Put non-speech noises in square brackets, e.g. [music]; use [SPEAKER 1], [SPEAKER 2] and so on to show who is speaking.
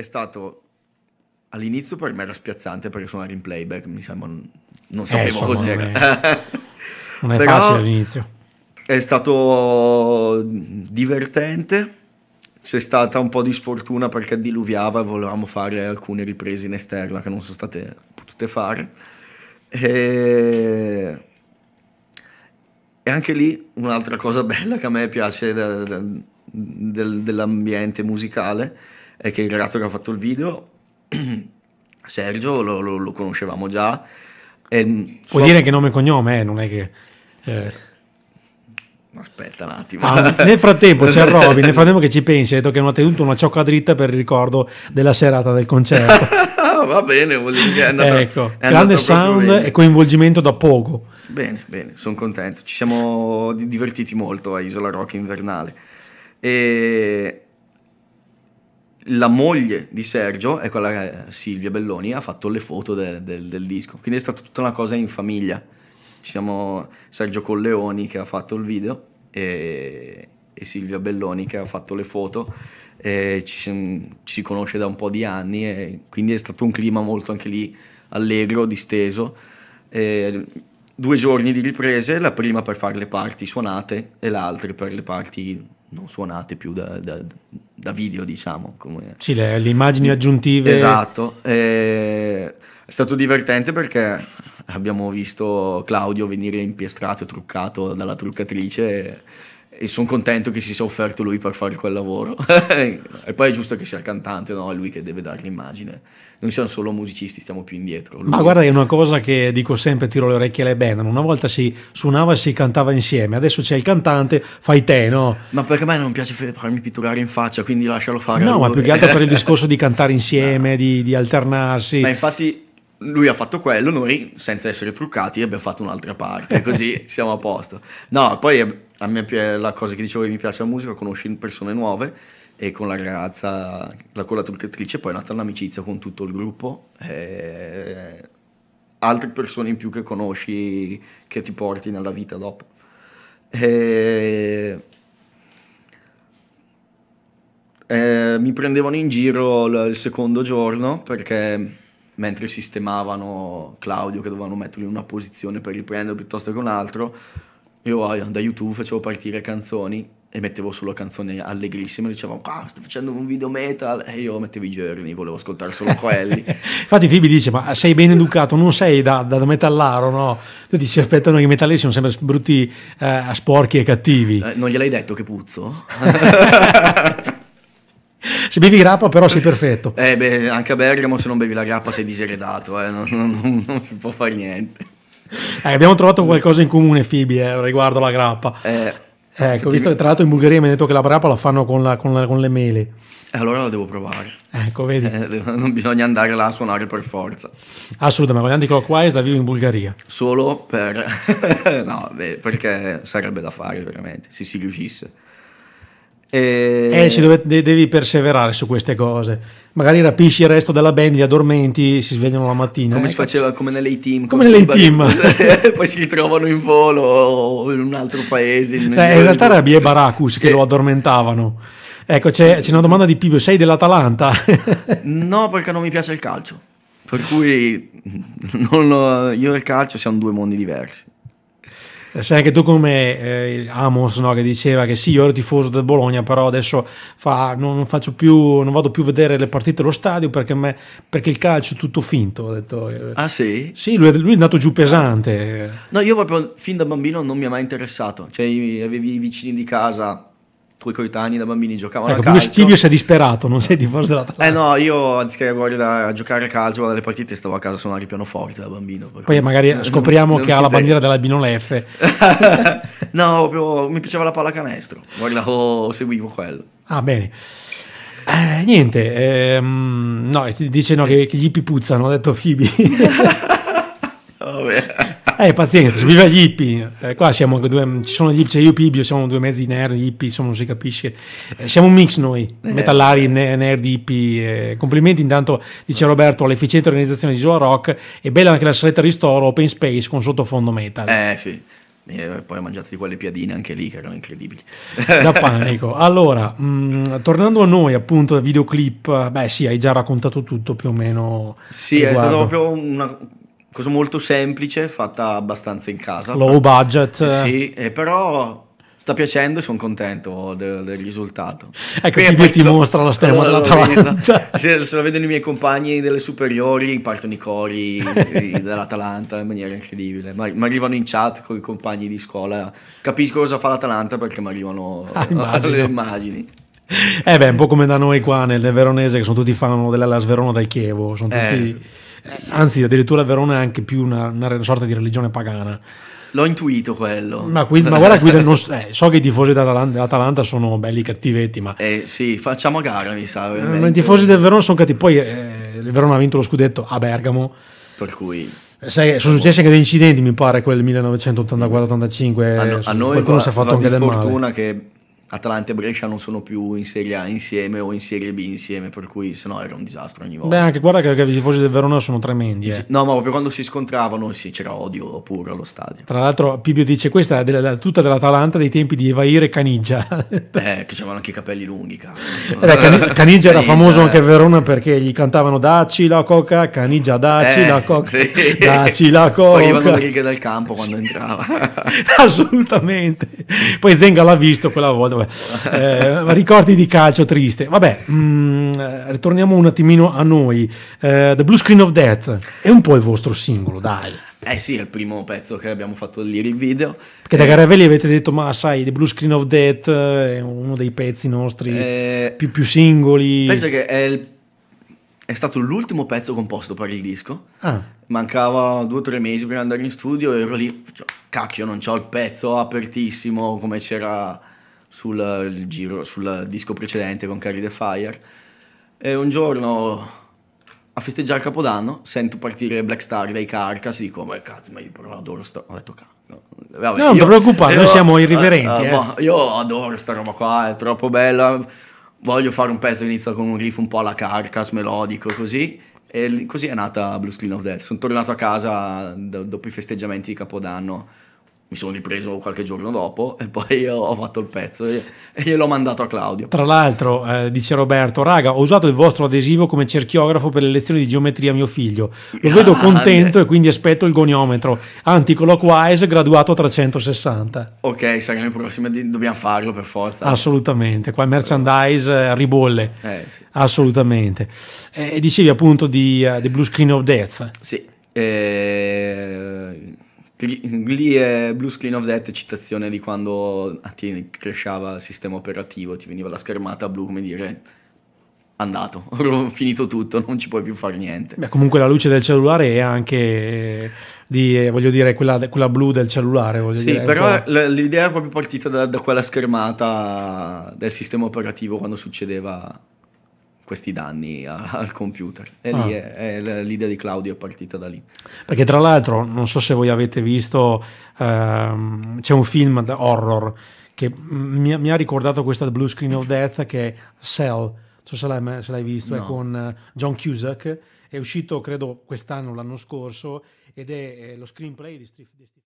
[SPEAKER 1] è stato all'inizio per me era spiazzante perché suonare in playback mi sembra non eh, sapevo eh, cos'era. Non è, [laughs] non è facile all'inizio. È stato divertente. C'è stata un po' di sfortuna perché diluviava e volevamo fare alcune riprese in esterna che non sono state potute fare. E... e anche lì un'altra cosa [laughs] bella che a me piace del, del, dell'ambiente musicale è che il ragazzo che ha fatto il video, [clears throat] Sergio, lo, lo, lo conoscevamo già. Puoi ehm, suo... dire che
[SPEAKER 2] nome e cognome, eh? non è che... Eh.
[SPEAKER 1] Aspetta un attimo. Ah, nel frattempo [laughs] c'è Robin, nel frattempo
[SPEAKER 2] che ci pensi, ha detto che non ha tenuto una ciocca dritta per il ricordo della serata del concerto.
[SPEAKER 1] [laughs] Va bene, vuol dire che è andato, ecco, è grande sound bene. e
[SPEAKER 2] coinvolgimento da poco.
[SPEAKER 1] Bene, bene, sono contento. Ci siamo divertiti molto a Isola Rock Invernale. E la moglie di Sergio, ecco la eh, Silvia Belloni, ha fatto le foto de, de, del disco. Quindi è stata tutta una cosa in famiglia. Siamo Sergio Colleoni che ha fatto il video e, e Silvia Belloni che ha fatto le foto. E ci, si conosce da un po' di anni e quindi è stato un clima molto anche lì allegro, disteso. E due giorni di riprese, la prima per fare le parti suonate e l'altra per le parti non suonate più da, da da video, diciamo. Come... Sì, le, le immagini aggiuntive. Esatto. E... È stato divertente perché abbiamo visto Claudio venire impiestrato e truccato dalla truccatrice e sono contento che si sia offerto lui per fare quel lavoro. [laughs] e poi è giusto che sia il cantante, no? È lui che deve dare l'immagine. Noi siamo solo musicisti, stiamo più indietro.
[SPEAKER 2] Lui... Ma guarda, è una cosa che dico sempre, tiro le orecchie alle band. Una volta si suonava e si cantava insieme, adesso c'è il cantante, fai te, no?
[SPEAKER 1] Ma perché a me non piace farmi pitturare in faccia, quindi lascialo
[SPEAKER 2] fare. No, ma più che altro per il [laughs] discorso di cantare insieme, no. di, di alternarsi. Ma
[SPEAKER 1] infatti lui ha fatto quello, noi senza essere truccati abbiamo fatto un'altra parte, [laughs] così siamo a posto. No, poi eh, a me la cosa che dicevo che mi piace la musica, conosci persone nuove e con la ragazza, la, con la truccatrice, poi è nata un'amicizia con tutto il gruppo. E eh, altre persone in più che conosci, che ti porti nella vita dopo. E... E eh, mi prendevano in giro il secondo giorno perché mentre sistemavano Claudio che dovevano metterlo in una posizione per riprenderlo piuttosto che un altro, io ah, da YouTube facevo partire canzoni e mettevo solo canzoni allegrissime, dicevo ah, sto facendo un video metal e io mettevo i giorni, volevo ascoltare solo
[SPEAKER 2] quelli. [laughs] Infatti Fibi dice ma sei ben educato, non sei da, da metallaro, no? Tutti si aspettano che i metalleri siano sempre brutti, eh, sporchi e cattivi. Eh,
[SPEAKER 1] non gliel'hai detto che puzzo? [laughs] [laughs]
[SPEAKER 2] se bevi grappa però sei perfetto. [laughs]
[SPEAKER 1] Eh beh, anche a Bergamo se non bevi la grappa sei diseredato, eh. non, non, non si può fare niente.
[SPEAKER 2] Eh, abbiamo trovato qualcosa in comune, Fibi, eh, riguardo alla grappa. Eh, ecco, visto che tra l'altro in Bulgaria mi hanno detto che la grappa la fanno con, la, con, la, con le mele.
[SPEAKER 1] Eh, allora la devo provare. Ecco, vedi. Eh, non bisogna andare là a suonare per forza.
[SPEAKER 2] Assolutamente, ma guardando Clockwise da vivo in Bulgaria.
[SPEAKER 1] Solo per... [laughs] no, beh, perché sarebbe da fare veramente, se si riuscisse. E... Eh, eh, ci dove,
[SPEAKER 2] devi perseverare su queste cose. Magari rapisci il resto della band, li addormenti, si svegliano la mattina. Come eh, si faceva, cazzo. come nelle team. Come, nelle team. [laughs] [laughs]
[SPEAKER 1] poi si ritrovano in volo o in un altro paese. In, eh, in realtà
[SPEAKER 2] era Bie Baracus che eh. lo addormentavano. Ecco, c'è, c'è una domanda di Pibio, sei dell'Atalanta?
[SPEAKER 1] [laughs] no, perché non mi piace il calcio. Per cui ho, io e il calcio siamo due mondi diversi.
[SPEAKER 2] Sai anche tu come eh, Amos no, che diceva che sì, io ero tifoso del Bologna, però adesso fa, non, non, più, non, vado più a vedere le partite allo stadio perché, me, perché il calcio è tutto finto. Ho detto. Ah sì? Sì, lui, lui, è andato giù pesante.
[SPEAKER 1] No, io proprio fin da bambino non mi ha mai interessato, cioè avevi i vicini di casa tuoi coetanei da bambini giocavano ecco, a calcio.
[SPEAKER 2] Spidio si è disperato, non sei di tifoso dell'Atalanta.
[SPEAKER 1] Eh no, io anziché avere da giocare a calcio alle partite stavo a casa a suonare il pianoforte da bambino. Poi magari non, scopriamo non, che non ha la bandiera
[SPEAKER 2] della Binolefe. [laughs]
[SPEAKER 1] no, proprio, mi piaceva la pallacanestro, guardavo, seguivo quello.
[SPEAKER 2] Ah, bene. Eh, niente, ehm, no, dice no, che, che gli pipuzzano, ho detto Fibi. [laughs] Vabbè. [laughs] Eh, pazienza, viva gli hippie. Eh, qua siamo due, ci sono gli, cioè io e Pibio siamo due mezzi nerd, hippie, insomma non si capisce. Eh, siamo un mix noi, eh. metallari, nerd, hippie. Eh, complimenti intanto, dice Roberto, all'efficiente organizzazione di Joe Rock e bella anche la saletta ristoro open space con sottofondo metal.
[SPEAKER 1] Eh sì. E eh, poi ho mangiato di quelle piadine anche lì che erano incredibili. Da [laughs] panico. Allora,
[SPEAKER 2] mh, mm, tornando a noi, appunto, videoclip, beh sì, hai già raccontato tutto più o meno. Sì, riguardo. è stato
[SPEAKER 1] proprio una cosa molto semplice, fatta abbastanza in casa. Low budget. sì, eh, però sta piacendo e sono contento del, del risultato. Ecco, Quindi poi ti mostra la stemma allora, dell'Atalanta. [laughs] Se, se, la vedono i miei compagni delle superiori, partono i cori dell'Atalanta in maniera incredibile. Ma mi arrivano in chat con i compagni di scuola, capisco cosa fa l'Atalanta perché mi arrivano [laughs] ah, le immagini.
[SPEAKER 2] Eh beh, un po' come da noi qua nel Veronese, che sono tutti fan della Sverona del Chievo, sono eh. tutti... Eh eh. anzi addirittura Verona è anche più una, una sorta di religione pagana.
[SPEAKER 1] L'ho intuito quello. Ma, qui, ma guarda, qui non, eh, so
[SPEAKER 2] che i tifosi dell'Atalanta sono belli cattivetti, ma... Eh sì, facciamo gara, mi sa. Eh, ovviamente. I tifosi del Verona sono cattivi. Poi eh, il Verona ha vinto lo scudetto a Bergamo. Per cui... Eh, sai, sono successi anche degli incidenti, mi pare, quel 1984-85. A, a noi qualcuno va, si è fatto anche del male. fortuna
[SPEAKER 1] che Atalanta e Brescia non sono più in Serie A insieme o in Serie B insieme, per cui se no era un disastro ogni volta.
[SPEAKER 2] Beh, anche guarda che, che i tifosi del Verona sono tremendi. Eh.
[SPEAKER 1] No, ma proprio quando si scontravano sì, c'era odio pure allo stadio.
[SPEAKER 2] Tra l'altro Pibio dice questa è della, tutta dell'Atalanta dei tempi di Evair e Caniggia.
[SPEAKER 1] [laughs] Eh, che c'erano anche i capelli lunghi. Eh, beh, Cani- [laughs] Caniggia era famoso anche a
[SPEAKER 2] Verona perché gli cantavano Dacci la coca, Caniggia Dacci eh, la coca,
[SPEAKER 1] sì. [laughs] Dacci la coca. Sparivano le righe dal campo quando entrava.
[SPEAKER 2] Assolutamente. Poi Zenga l'ha visto quella volta vabbè. Eh, ricordi di calcio triste. Vabbè, mh, mm, ritorniamo un attimino a noi. Eh, The Blue Screen of Death è un po' il vostro singolo, dai.
[SPEAKER 1] Eh sì, è il primo pezzo che abbiamo fatto lì il video. Perché eh, da Garavelli
[SPEAKER 2] avete detto, ma sai, The Blue Screen of Death eh, è uno dei pezzi nostri eh, più, più, singoli. Penso che
[SPEAKER 1] è, il, è, stato l'ultimo pezzo composto per il disco. Ah. Mancava due o tre mesi prima di andare in studio e ero lì, cioè, cacchio, non c'ho il pezzo apertissimo come c'era sul, giro, sul disco precedente con Carry the Fire. E un giorno a festeggiare Capodanno sento partire Black Star dai Carcas dico oh, ma cazzo ma io però adoro sta ho detto cazzo no, non ti preoccupare noi siamo eh, irriverenti eh, eh. Boh, io adoro sta roba qua è troppo bella voglio fare un pezzo che inizia con un riff un po' alla Carcass, melodico così e così è nata Blue Screen of Death sono tornato a casa dopo i festeggiamenti di Capodanno mi sono ripreso qualche giorno dopo e poi ho fatto il pezzo e, gliel'ho mandato a Claudio.
[SPEAKER 2] Tra l'altro, eh, dice Roberto, raga, ho usato il vostro adesivo come cerchiografo per le lezioni di geometria a mio figlio. Lo vedo contento e quindi aspetto il goniometro. Anticlockwise graduato 360. Ok,
[SPEAKER 1] sai che le prossime dobbiamo farlo per forza.
[SPEAKER 2] Assolutamente, qua il merchandise eh, ribolle. Eh, sì. Assolutamente. Eh, e dicevi appunto di uh, eh, The Blue Screen of Death. Sì.
[SPEAKER 1] Eh Lì è Blue Screen of Death, citazione di quando a cresceva il sistema operativo, ti veniva la schermata blu, come dire, andato, ho [laughs] finito tutto, non ci puoi più fare niente.
[SPEAKER 2] Beh, comunque la luce del cellulare è anche di, eh, voglio dire, quella, quella blu del cellulare. Sì, dire, però
[SPEAKER 1] l'idea è proprio partita da, da quella schermata del sistema operativo quando succedeva questi danni a, [laughs] al computer. E ah. lì è, è, l'idea di Claudio è partita da lì. Perché tra
[SPEAKER 2] l'altro, non so se voi avete visto, ehm, c'è un film horror che mi, mi ha ricordato questa Blue Screen of Death che è Cell, non so se l'hai, se l'hai visto, no. è con eh, John Cusack, è uscito credo quest'anno, l'anno scorso, ed è, eh, lo screenplay di Street.